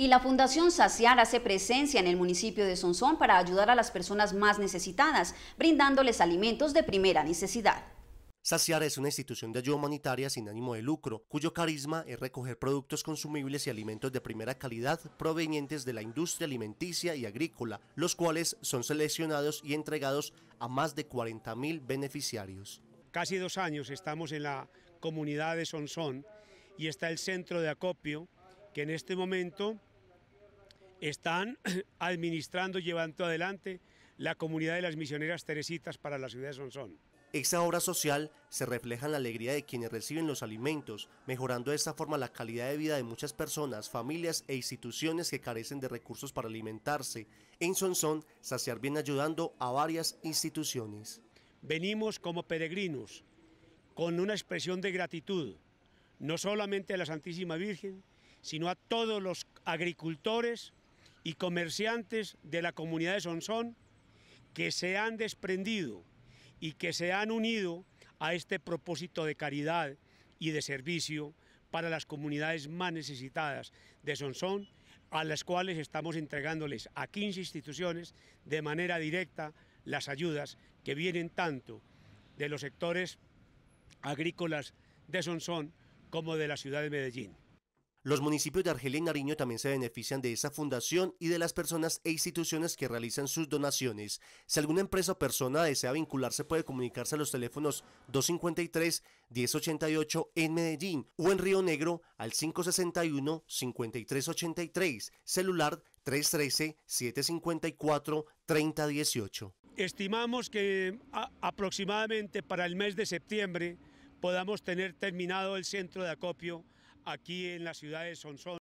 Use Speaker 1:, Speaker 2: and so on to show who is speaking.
Speaker 1: Y la Fundación Saciar hace presencia en el municipio de Sonsón para ayudar a las personas más necesitadas, brindándoles alimentos de primera necesidad. Saciar es una institución de ayuda humanitaria sin ánimo de lucro, cuyo carisma es recoger productos consumibles y alimentos de primera calidad provenientes de la industria alimenticia y agrícola, los cuales son seleccionados y entregados a más de 40.000 beneficiarios.
Speaker 2: Casi dos años estamos en la comunidad de Sonsón y está el centro de acopio que en este momento están administrando, llevando adelante la comunidad de las misioneras Teresitas para la ciudad de Sonsón.
Speaker 1: Esa obra social se refleja en la alegría de quienes reciben los alimentos, mejorando de esta forma la calidad de vida de muchas personas, familias e instituciones que carecen de recursos para alimentarse. En Sonsón, Saciar viene ayudando a
Speaker 2: varias instituciones. Venimos como peregrinos, con una expresión de gratitud, no solamente a la Santísima Virgen, sino a todos los agricultores, y comerciantes de la comunidad de Sonsón que se han desprendido y que se han unido a este propósito de caridad y de servicio para las comunidades más necesitadas de Sonsón, a las cuales estamos entregándoles a 15 instituciones de manera directa las ayudas que vienen tanto de los sectores agrícolas de Sonsón como de la ciudad de Medellín. Los municipios de Argelia y Nariño también se
Speaker 1: benefician de esa fundación y de las personas e instituciones que realizan sus donaciones. Si alguna empresa o persona desea vincularse puede comunicarse a los teléfonos 253-1088 en Medellín o en Río Negro al 561-5383, celular 313-754-3018.
Speaker 2: Estimamos que aproximadamente para el mes de septiembre podamos tener terminado el centro de acopio aquí en la ciudad de Sonsón.